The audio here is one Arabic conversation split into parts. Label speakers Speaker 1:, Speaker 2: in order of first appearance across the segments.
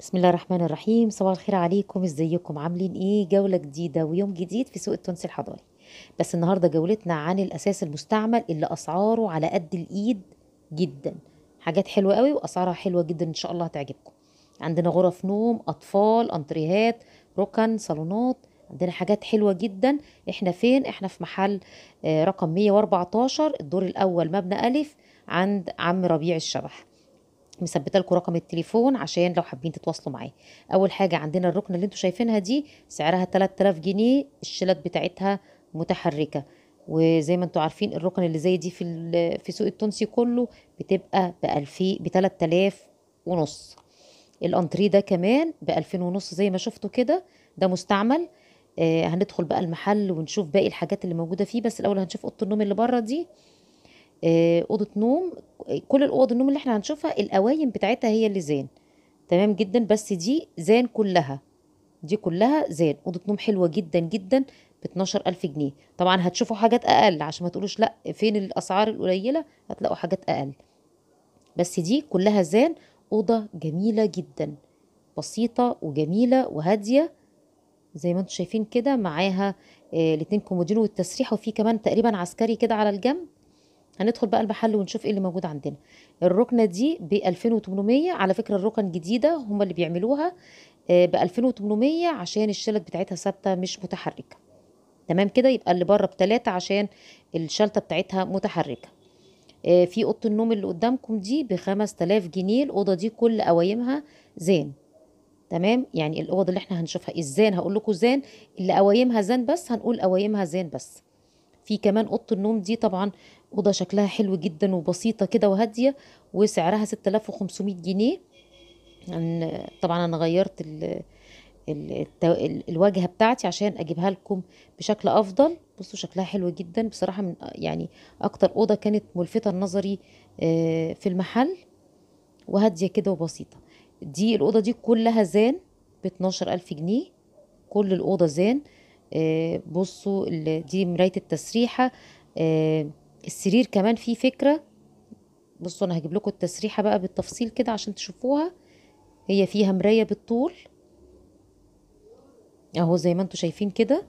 Speaker 1: بسم الله الرحمن الرحيم صباح الخير عليكم ازيكم عاملين ايه جولة جديدة ويوم جديد في سوق التونسي الحضاري بس النهاردة جولتنا عن الأساس المستعمل اللي أسعاره على قد الإيد جدا حاجات حلوة قوي وأسعارها حلوة جدا إن شاء الله هتعجبكم عندنا غرف نوم أطفال أنتريهات ركن صالونات عندنا حاجات حلوة جدا احنا فين احنا في محل آه، رقم 114 الدور الأول مبنى ألف عند عم ربيع الشبح مثبته لكم رقم التليفون عشان لو حابين تتواصلوا معي اول حاجه عندنا الركنه اللي انتم شايفينها دي سعرها 3000 جنيه الشلت بتاعتها متحركه وزي ما انتم عارفين الركن اللي زي دي في في سوق التونسي كله بتبقى ب 2000 ب 3000 ونص الانتري ده كمان ب 2000 ونص زي ما شفتوا كده ده مستعمل آه هندخل بقى المحل ونشوف باقي الحاجات اللي موجوده فيه بس الاول هنشوف اوضه النوم اللي بره دي آه، اوضه نوم كل الاوض النوم اللي احنا هنشوفها القوايم بتاعتها هي اللي زان تمام جدا بس دي زان كلها دي كلها زان اوضه نوم حلوه جدا جدا ب 12000 جنيه طبعا هتشوفوا حاجات اقل عشان ما تقولوش لا فين الاسعار القليله هتلاقوا حاجات اقل بس دي كلها زان اوضه جميله جدا بسيطه وجميله وهاديه زي ما انتم شايفين كده معاها آه، الاتنين كومودينو والتسريح وفي كمان تقريبا عسكري كده على الجنب هندخل بقى المحل ونشوف ايه اللي موجود عندنا الركنه دي ب 2800 على فكره الركن جديده هم اللي بيعملوها آه، ب 2800 عشان الشلت بتاعتها ثابته مش متحركه تمام كده يبقى اللي بره بثلاثه عشان الشلته بتاعتها متحركه آه، في اوضه النوم اللي قدامكم دي ب 5000 جنيه الاوضه دي كل قوايمها زان تمام يعني الاوض اللي احنا هنشوفها إيه؟ الزان هقول لكم زان اللي قوايمها زان بس هنقول قوايمها زان بس في كمان اوضه النوم دي طبعا اوضه شكلها حلو جدا وبسيطه كده وهاديه وسعرها 6500 جنيه طبعا انا غيرت الـ الواجهه بتاعتي عشان اجيبها لكم بشكل افضل بصوا شكلها حلو جدا بصراحه من يعني اكتر اوضه كانت ملفته لنظري آه، في المحل وهاديه كده وبسيطه دي الاوضه دي كلها زان ب 12000 جنيه كل الاوضه زان آه، بصوا دي مراية التسريحة آه، السرير كمان فيه فكرة بصوا انا هجيب لكم التسريحة بقى بالتفصيل كده عشان تشوفوها هي فيها مراية بالطول اهو زي ما انتم شايفين كده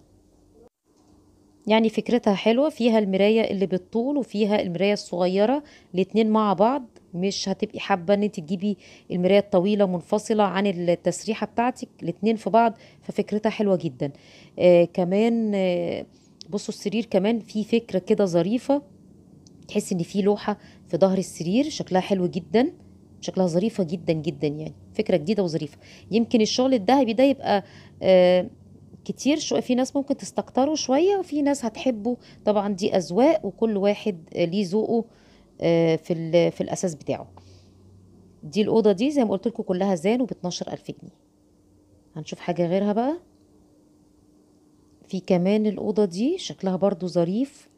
Speaker 1: يعني فكرتها حلوة فيها المراية اللي بالطول وفيها المراية الصغيرة الاتنين مع بعض مش هتبقي حابه ان تجيبي المرايه الطويله منفصله عن التسريحه بتاعتك الاثنين في بعض ففكرتها حلوه جدا آه كمان آه بصوا السرير كمان في فكره كده ظريفه تحس ان في لوحه في ظهر السرير شكلها حلو جدا شكلها ظريفه جدا جدا يعني فكره جديده وظريفه يمكن الشغل الذهبي ده يبقى آه كتير شويه في ناس ممكن تستكتره شويه وفي ناس هتحبه طبعا دي اذواق وكل واحد آه، ليه ذوقه آه، في في الاساس بتاعه دي الاوضه دي زي ما قلت لكم كلها زان وب ألف جنيه هنشوف حاجه غيرها بقى في كمان الاوضه دي شكلها برضو ظريف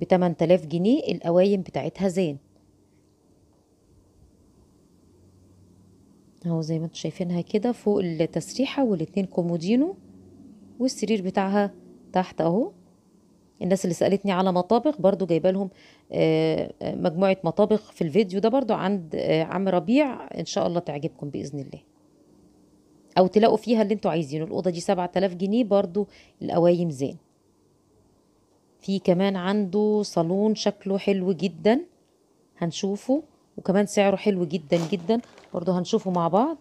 Speaker 1: ب 8000 جنيه القوايم بتاعتها زين اهو زي ما انتم شايفينها كده فوق التسريحه والاتنين كومودينو والسرير بتاعها تحت اهو الناس اللي سالتني على مطابخ برضو جايبه لهم آه، آه، مجموعه مطابخ في الفيديو ده برضو عند آه، عم ربيع ان شاء الله تعجبكم باذن الله او تلاقوا فيها اللي انتوا عايزينه الاوضه دي 7000 جنيه برضو القوايم زين في كمان عنده صالون شكله حلو جدا هنشوفه وكمان سعره حلو جدا جدا برضو هنشوفه مع بعض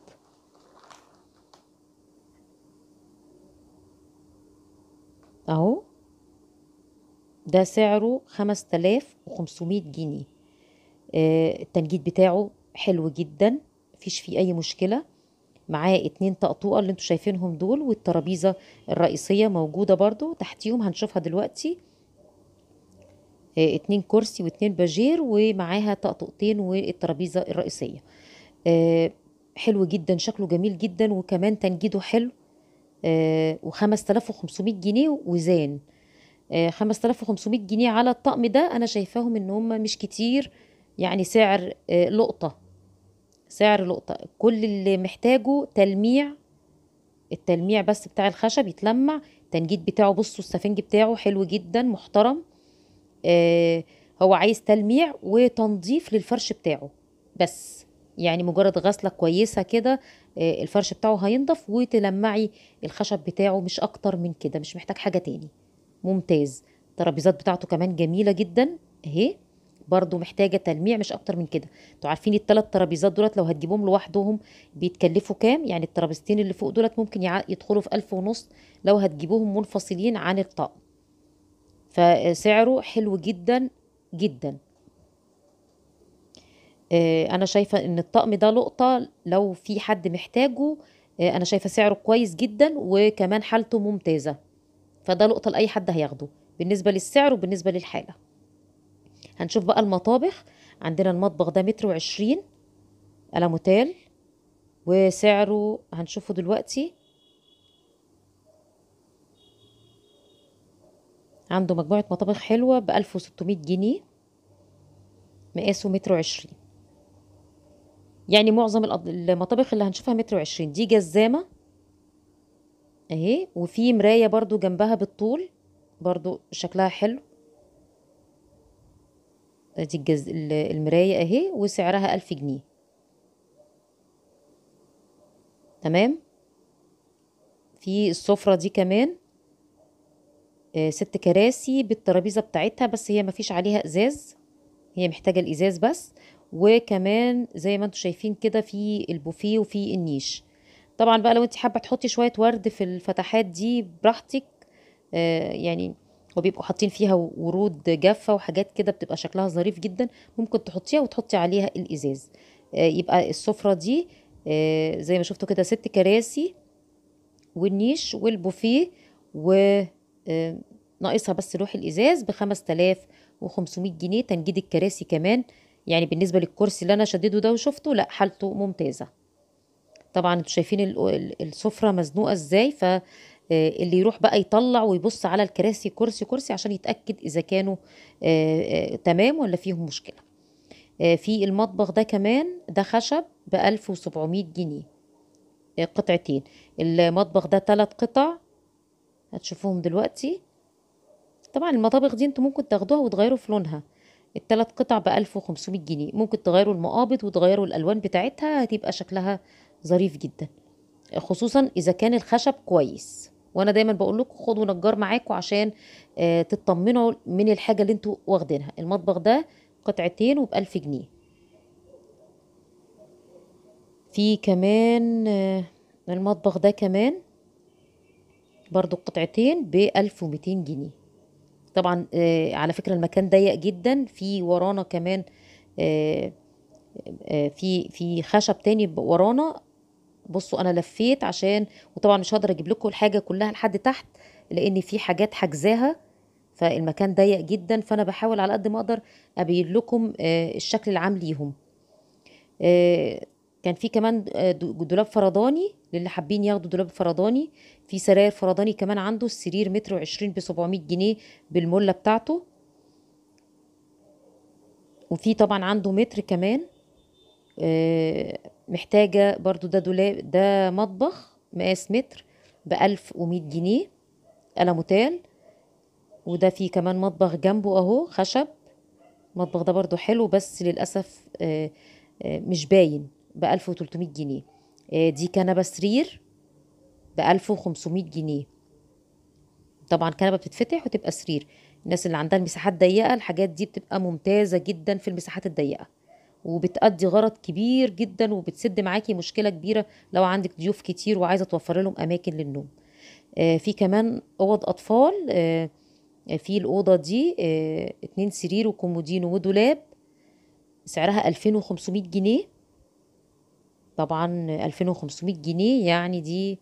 Speaker 1: ده سعره 5500 جنيه آه، التنجيد بتاعه حلو جدا مفيش فيه اي مشكله معاه اتنين طقطوقه اللي انتوا شايفينهم دول والترابيزه الرئيسيه موجوده برضو تحتيهم هنشوفها دلوقتي آه، اتنين كرسي واتنين باجير ومعاها طقطقتين والترابيزه الرئيسيه آه، حلو جدا شكله جميل جدا وكمان تنجيده حلو وخمس تلاف وخمسمائة جنيه وزان 5500 آه، جنيه على الطقم ده انا شايفاهم ان هم مش كتير يعني سعر آه، لقطه سعر لقطه كل اللي محتاجه تلميع التلميع بس بتاع الخشب يتلمع التنجيد بتاعه بصوا السفنج بتاعه حلو جدا محترم آه، هو عايز تلميع وتنظيف للفرش بتاعه بس يعني مجرد غسله كويسه كده الفرش بتاعه هينضف وتلمعي الخشب بتاعه مش اكتر من كده مش محتاج حاجه تاني ممتاز الترابيزات بتاعته كمان جميله جدا اهي برضو محتاجة تلميع مش أكتر من كده انتوا عارفين التلات ترابيزات دولت لو هتجيبهم لوحدهم بيتكلفوا كام يعني الترابيزتين اللي فوق دولت ممكن يدخلوا في ألف ونص لو هتجيبوهم منفصلين عن الطقم فسعره حلو جدا جدا آه، أنا شايفة إن الطقم ده لقطة لو في حد محتاجه آه، أنا شايفة سعره كويس جدا وكمان حالته ممتازة فده لقطة لأي حد هياخده بالنسبة للسعر وبالنسبة للحالة هنشوف بقى المطابخ عندنا المطبخ ده متر وعشرين ألموتال وسعره هنشوفه دلوقتي عنده مجموعة مطابخ حلوة ب 1600 جنيه مقاسه متر وعشرين يعني معظم المطابخ اللي هنشوفها متر وعشرين دي جزامة اهي وفي مراية برضو جنبها بالطول برضو شكلها حلو ادي الجز... المراية اهي وسعرها ألف جنيه تمام في السفرة دي كمان آه ست كراسي بالترابيزة بتاعتها بس هي مفيش عليها ازاز هي محتاجة الازاز بس وكمان زي ما انتم شايفين كده في البوفيه وفي النيش طبعا بقى لو انت حابه تحطي شويه ورد في الفتحات دي براحتك آه يعني وبيبقوا حاطين فيها ورود جافه وحاجات كده بتبقى شكلها ظريف جدا ممكن تحطيها وتحطي عليها الازاز آه يبقى السفره دي آه زي ما شفتوا كده ست كراسي والنيش والبوفيه و آه، ناقصها بس لوح الازاز ب 5500 جنيه تنجيد الكراسي كمان يعني بالنسبه للكرسي اللي انا شديده ده وشفته لا حالته ممتازه طبعا انتوا شايفين السفره مزنوقه ازاي ف آه، اللي يروح بقى يطلع ويبص على الكراسي كرسي كرسي عشان يتاكد اذا كانوا آه، آه، تمام ولا فيهم مشكله في المطبخ ده كمان ده خشب ب 1700 جنيه قطعتين المطبخ ده ثلاث قطع هتشوفوهم دلوقتي طبعا المطابخ دي انتوا ممكن تاخدوها وتغيروا في لونها الثلاث قطع ب 1500 جنيه ممكن تغيروا المقابض وتغيروا الالوان بتاعتها هتبقى شكلها ظريف جدا خصوصا اذا كان الخشب كويس وانا دايما بقول لكم خدوا نجار معاكم عشان آه، تطمنوا من الحاجه اللي انتوا واخدينها المطبخ ده قطعتين وبألف جنيه في كمان آه، المطبخ ده كمان برضو قطعتين ب 1200 جنيه طبعا آه، على فكرة المكان ضيق جدا في ورانا كمان في في خشب تاني ورانا بصوا انا لفيت عشان وطبعا مش هقدر اجيب لكم الحاجه كلها لحد تحت لان في حاجات حجزاها فالمكان ضيق جدا فانا بحاول على قد ما اقدر ابين لكم آه، الشكل العام ليهم آه، كان في كمان آه، دولاب فرداني للي حابين ياخدوا دولاب فرداني في سراير فرداني كمان عنده السرير متر وعشرين بسبعمية جنيه بالملة بتاعته وفي طبعا عنده متر كمان آه، محتاجة برضو ده دولاب ده مطبخ مقاس متر بألف ومية جنيه ألموتال وده فيه كمان مطبخ جنبه أهو خشب المطبخ ده برضو حلو بس للأسف آه، آه، مش باين بألف وتلتمية جنيه دي كنبة سرير بألف وخمسمية جنيه طبعا كنبة بتتفتح وتبقى سرير الناس اللي عندها المساحات ضيقة الحاجات دي بتبقى ممتازة جدا في المساحات الضيقة وبتأدي غرض كبير جدا وبتسد معاكي مشكلة كبيرة لو عندك ضيوف كتير وعايزة توفر لهم أماكن للنوم آه، في كمان أوض أطفال آه، في الأوضة دي آه، اتنين سرير وكومودين ودولاب سعرها 2500 جنيه طبعا 2500 جنيه يعني دي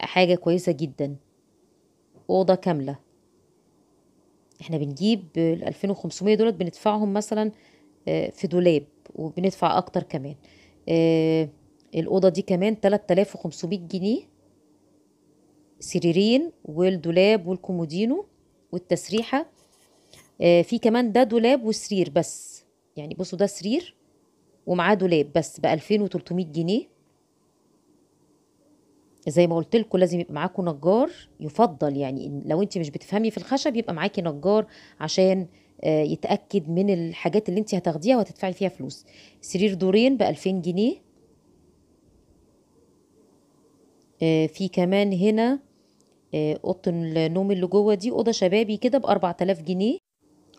Speaker 1: حاجة كويسة جدا أوضة كاملة احنا بنجيب ال 2500 دولت بندفعهم مثلا في دولاب وبندفع اكتر كمان آه الاوضه دي كمان 3500 جنيه سريرين والدولاب والكومودينو والتسريحه آه في كمان ده دولاب وسرير بس يعني بصوا ده سرير ومعاه دولاب بس ب 2300 جنيه زي ما قلت لكم لازم يبقى معاكم نجار يفضل يعني لو انت مش بتفهمي في الخشب يبقى معاكي نجار عشان آه، يتاكد من الحاجات اللي انت هتاخديها وهتدفعي فيها فلوس سرير دورين ب 2000 جنيه آه، في كمان هنا آه، اوضه النوم اللي جوه دي اوضه شبابي كده ب 4000 جنيه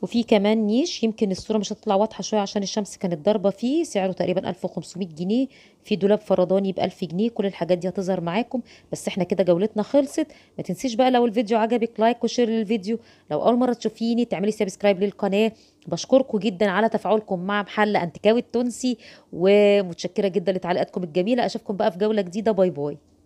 Speaker 1: وفي كمان نيش يمكن الصورة مش هتطلع واضحة شوية عشان الشمس كانت ضاربة فيه سعره تقريبا 1500 جنيه في دولاب فرداني ب 1000 جنيه كل الحاجات دي هتظهر معاكم بس احنا كده جولتنا خلصت ما تنسيش بقى لو الفيديو عجبك لايك وشير للفيديو لو أول مرة تشوفيني تعملي سبسكرايب للقناة بشكركم جدا على تفاعلكم مع محل أنتكاوي التونسي ومتشكرة جدا لتعليقاتكم الجميلة أشوفكم بقى في جولة جديدة باي باي